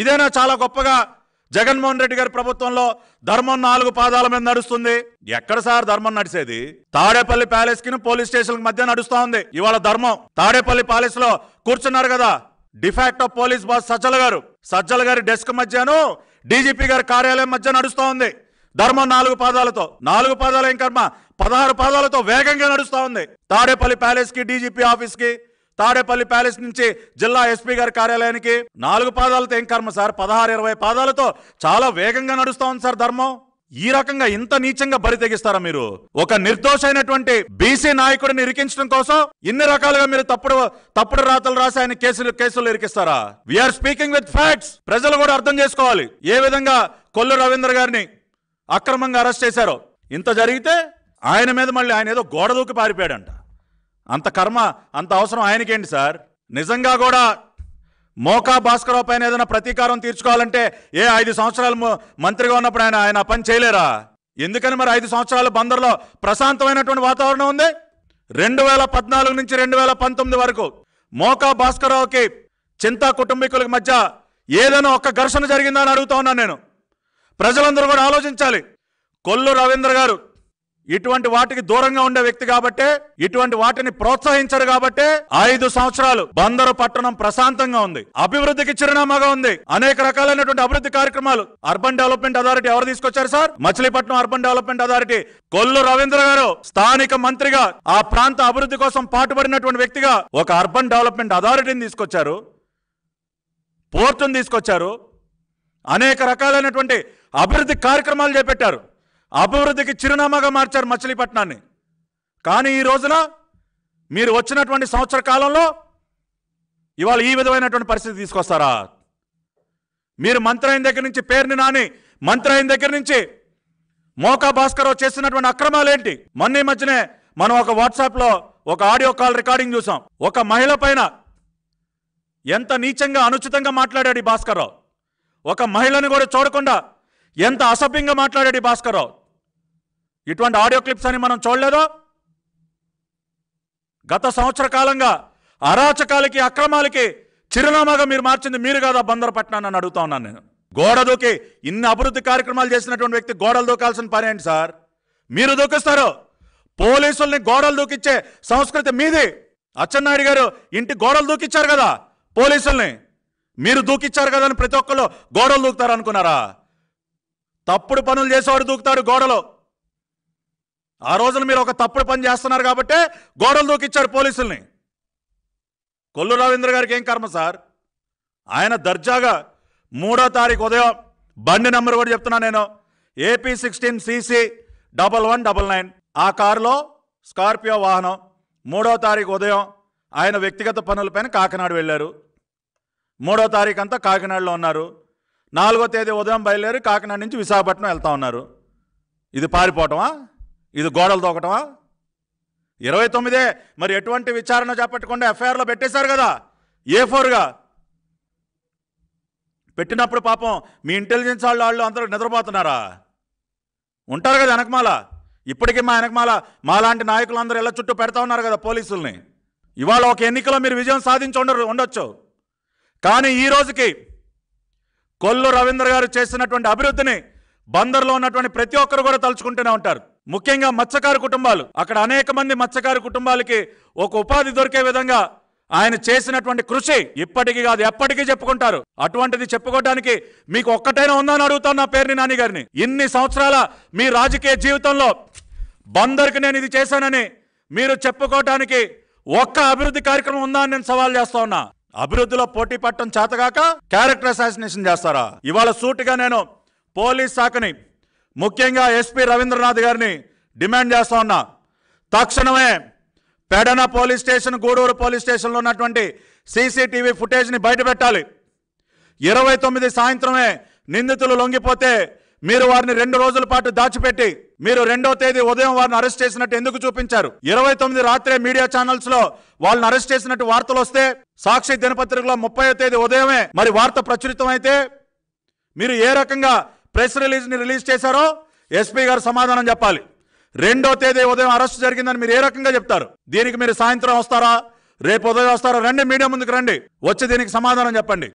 ఇదేనా చాలా గొప్పగా జగన్మోహన్ రెడ్డి గారి ప్రభుత్వంలో ధర్మం నాలుగు పాదాల మీద నడుస్తుంది ఎక్కడ సార్ ధర్మం నడిచేది తాడేపల్లి ప్యాలెస్ కి పోలీస్ స్టేషన్ మధ్య నడుస్తా ఉంది ఇవాళ ధర్మం తాడేపల్లి ప్యాలెస్ లో కూర్చున్నారు కదా de facto of police boss Sajjala గారు సజ్జల గారి డెస్క్ మధ్యను డీజీపీ గారి కార్యాలయం మధ్య నడుస్తూ ఉంది ధర్మం నాలుగు పాదాలతో నాలుగు పాదాలు ఏం కర్మ పదహారు పాదాలతో వేగంగా నడుస్తూ ఉంది తాడేపల్లి ప్యాలెస్ కి డీజీపీ ఆఫీస్ కి తాడేపల్లి ప్యాలెస్ నుంచి జిల్లా ఎస్పీ గారి కార్యాలయానికి నాలుగు పాదాలతో ఏం కర్మ సార్ పదహారు ఇరవై పాదాలతో చాలా వేగంగా నడుస్తా ఉంది సార్ ధర్మం ఈ రకంగా ఇంత నీచంగా బరి తెగిస్తారా మీరు ఒక అయినటువంటి బీసీ నాయకుడిని ఇరికించడం కోసం ఇన్ని రకాలుగా మీరు తప్పుడు తప్పుడు రాతలు రాసి ఆయన కేసులు కేసులు ఇరికిస్తారా వీఆర్ స్పీకింగ్ విత్ ఫ్యాక్ట్స్ ప్రజలు కూడా అర్థం చేసుకోవాలి ఏ విధంగా కొల్లు రవీంద్ర గారిని అక్రమంగా అరెస్ట్ చేశారో ఇంత జరిగితే ఆయన మీద మళ్ళీ ఆయన ఏదో గోడ దూకి పారిపోయాడంట అంత కర్మ అంత అవసరం ఆయనకేంటి సార్ నిజంగా కూడా మోకా భాస్కరరావు పైన ఏదైనా ప్రతీకారం తీర్చుకోవాలంటే ఏ ఐదు సంవత్సరాలు మంత్రిగా ఉన్నప్పుడు ఆయన ఆయన పని చేయలేరా ఎందుకని మరి ఐదు సంవత్సరాల బందర్లో ప్రశాంతమైనటువంటి వాతావరణం ఉంది రెండు వేల పద్నాలుగు నుంచి రెండు వేల పంతొమ్మిది వరకు మోకా భాస్కరరావుకి చింతా కుటుంబీకులకి మధ్య ఏదైనా ఒక్క ఘర్షణ జరిగిందా అని అడుగుతా ఉన్నాను నేను ప్రజలందరూ కూడా ఆలోచించాలి కొల్లు రవీంద్ర గారు ఇటువంటి వాటికి దూరంగా ఉండే వ్యక్తి కాబట్టే ఇటువంటి వాటిని ప్రోత్సహించరు కాబట్టే ఐదు సంవత్సరాలు బందరు పట్టణం ప్రశాంతంగా ఉంది అభివృద్ధికి చిరునామాగా ఉంది అనేక రకాలైనటువంటి అభివృద్ధి కార్యక్రమాలు అర్బన్ డెవలప్మెంట్ అథారిటీ ఎవరు తీసుకొచ్చారు sir Machilipatnam urban development authority Kollu Ravindra గారు స్థానిక మంత్రిగా ఆ ప్రాంత అభివృద్ధి కోసం పాటుపడినటువంటి వ్యక్తిగా ఒక అర్బన్ డెవలప్మెంట్ అథారిటీని తీసుకొచ్చారు పోర్టును తీసుకొచ్చారు అనేక రకాలైనటువంటి అభివృద్ధి కార్యక్రమాలు చేపట్టారు అభివృద్ధికి చిరునామాగా మార్చారు మచిలీపట్నాన్ని కానీ ఈ రోజున మీరు వచ్చినటువంటి సంవత్సర కాలంలో ఇవాళ ఈ విధమైనటువంటి పరిస్థితి తీసుకొస్తారా మీరు మంత్రి దగ్గర నుంచి పేరుని నాని మంత్రి దగ్గర నుంచి మోకా భాస్కర్ చేసినటువంటి ఏంటి మొన్న మధ్యనే మనం ఒక వాట్సాప్లో ఒక ఆడియో కాల్ రికార్డింగ్ చూసాం ఒక మహిళ పైన ఎంత నీచంగా అనుచితంగా మాట్లాడాడు ఈ భాస్కర్రావు ఒక మహిళను కూడా చూడకుండా ఎంత అసభ్యంగా మాట్లాడాడు ఈ రావు ఇటువంటి ఆడియో క్లిప్స్ అని మనం చూడలేదో గత సంవత్సర కాలంగా అరాచకాలకి అక్రమాలకి చిరునామాగా మీరు మార్చింది మీరు కాదా బందరపట్నాన్ని అని అడుగుతా ఉన్నాను నేను గోడ దూకి ఇన్ని అభివృద్ధి కార్యక్రమాలు చేసినటువంటి వ్యక్తి గోడలు దూకాల్సిన పని ఏంటి సార్ మీరు దూకిస్తారు పోలీసుల్ని గోడలు దూకిచ్చే సంస్కృతి మీది అచ్చెన్నాయుడు గారు ఇంటి గోడలు దూకిచ్చారు కదా పోలీసుల్ని మీరు దూకిచ్చారు కదా అని ప్రతి ఒక్కరు గోడలు దూకుతారు అనుకున్నారా తప్పుడు పనులు చేసేవాడు దూకుతాడు గోడలో ఆ రోజున మీరు ఒక తప్పుడు పని చేస్తున్నారు కాబట్టి గోడలు దూకిచ్చారు పోలీసుల్ని కొల్లు రవీంద్ర గారికి ఏం కర్మ సార్ ఆయన దర్జాగా మూడో తారీఖు ఉదయం బండి నెంబర్ కూడా చెప్తున్నా నేను AP sixteen CC double one double nine ఆ కారులో స్కార్పియో వాహనం మూడో తారీఖు ఉదయం ఆయన వ్యక్తిగత పనులపైన కాకినాడ వెళ్ళారు మూడో తారీఖు అంతా కాకినాడలో ఉన్నారు నాలుగో తేదీ ఉదయం బయలుదేరి కాకినాడ నుంచి విశాఖపట్నం వెళ్తా ఉన్నారు ఇది పారిపోవటమా ఇది గోడలు దోకటమా ఇరవై తొమ్మిదే మరి ఎటువంటి విచారణ చేపట్టకుండా ఎఫ్ఐఆర్లో పెట్టేశారు కదా ఏ ఫోర్గా పెట్టినప్పుడు పాపం మీ ఇంటెలిజెన్స్ వాళ్ళు వాళ్ళు అందరూ నిద్రపోతున్నారా ఉంటారు కదా వెనకమాల ఇప్పటికీ మా వెనకమాల మా లాంటి నాయకులు అందరూ ఎలా చుట్టూ పెడతా ఉన్నారు కదా పోలీసుల్ని ఇవాళ ఒక ఎన్నికలో మీరు విజయం సాధించి ఉండరు ఉండొచ్చు కానీ ఈ రోజుకి కొల్లు రవీంద్ర గారు చేసినటువంటి అభివృద్ధిని బందర్లో ఉన్నటువంటి ప్రతి ఒక్కరు కూడా తలుచుకుంటూనే ఉంటారు ముఖ్యంగా మత్స్యకారు కుటుంబాలు అక్కడ అనేక మంది మత్స్యకారు కుటుంబాలకి ఒక ఉపాధి దొరికే విధంగా ఆయన చేసినటువంటి కృషి ఇప్పటికీ కాదు ఎప్పటికీ చెప్పుకుంటారు అటువంటిది చెప్పుకోవడానికి మీకు ఒక్కటైనా ఉందని అడుగుతాను నా పేరుని నాన్నగారిని ఇన్ని సంవత్సరాల మీ రాజకీయ జీవితంలో బందర్కి నేను ఇది చేశానని మీరు చెప్పుకోవటానికి ఒక్క అభివృద్ధి కార్యక్రమం ఉందా అని నేను సవాల్ చేస్తా ఉన్నా అభివృద్ధిలో పోటీ పట్టడం చేతగాక క్యారెక్టర్ అసాసినేషన్ చేస్తారా ఇవాళ సూటిగా నేను పోలీస్ శాఖని ముఖ్యంగా ఎస్పీ రవీంద్రనాథ్ గారిని డిమాండ్ చేస్తా ఉన్నా తక్షణమే Pedana police station Gudur police స్టేషన్లో ఉన్నటువంటి సీసీటీవీ ఫుటేజ్ని బయటపెట్టాలి ఇరవై తొమ్మిది సాయంత్రమే నిందితులు లొంగిపోతే మీరు వారిని రెండు రోజుల పాటు దాచిపెట్టి మీరు రెండో తేదీ ఉదయం వారిని అరెస్ట్ చేసినట్టు ఎందుకు చూపించారు ఇరవై తొమ్మిది రాత్రే మీడియా ఛానల్స్ లో వాళ్ళని అరెస్ట్ చేసినట్టు వార్తలు వస్తే సాక్షి దినపత్రికలో ముప్పై తేదీ ఉదయమే మరి వార్త ప్రచురితమైతే మీరు ఏ రకంగా ప్రెస్ రిలీజ్ని రిలీజ్ చేశారో ఎస్పీ గారు సమాధానం చెప్పాలి రెండో తేదీ ఉదయం అరెస్ట్ జరిగిందని మీరు ఏ రకంగా చెప్తారు దీనికి మీరు సాయంత్రం వస్తారా రేపు ఉదయం వస్తారా రండి మీడియా ముందుకు రండి వచ్చి దీనికి సమాధానం చెప్పండి